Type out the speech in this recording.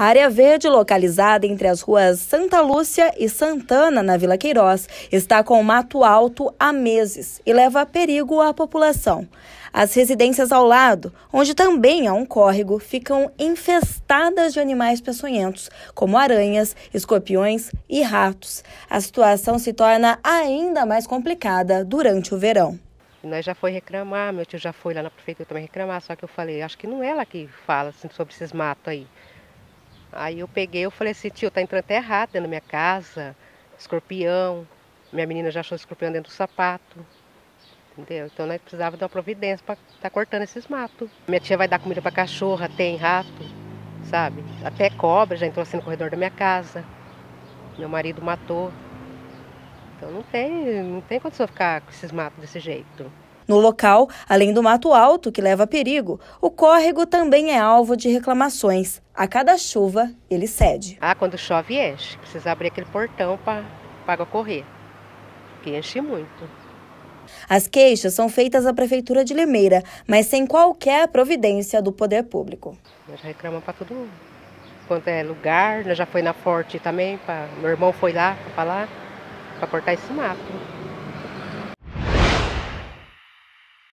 A área verde, localizada entre as ruas Santa Lúcia e Santana, na Vila Queiroz, está com mato alto há meses e leva perigo à população. As residências ao lado, onde também há um córrego, ficam infestadas de animais peçonhentos, como aranhas, escorpiões e ratos. A situação se torna ainda mais complicada durante o verão. Nós já foi reclamar, meu tio já foi lá na prefeitura também reclamar, só que eu falei, acho que não é ela que fala assim, sobre esses matos aí. Aí eu peguei, eu falei assim, tio, tá entrando até errado dentro da minha casa, escorpião. Minha menina já achou escorpião dentro do sapato. Entendeu? Então nós precisava de uma providência para estar tá cortando esses matos. Minha tia vai dar comida para cachorra, tem rato, sabe? Até cobra já entrou assim no corredor da minha casa. Meu marido matou. Então não tem, não tem condição de ficar com esses matos desse jeito. No local, além do mato alto que leva a perigo, o córrego também é alvo de reclamações. A cada chuva, ele cede. Ah, quando chove, enche. Precisa abrir aquele portão para a água correr, Porque enche muito. As queixas são feitas à Prefeitura de Limeira, mas sem qualquer providência do poder público. Nós reclamamos para todo mundo. Quanto é lugar, nós já foi na Forte também, pra... meu irmão foi lá para lá, para cortar esse mato.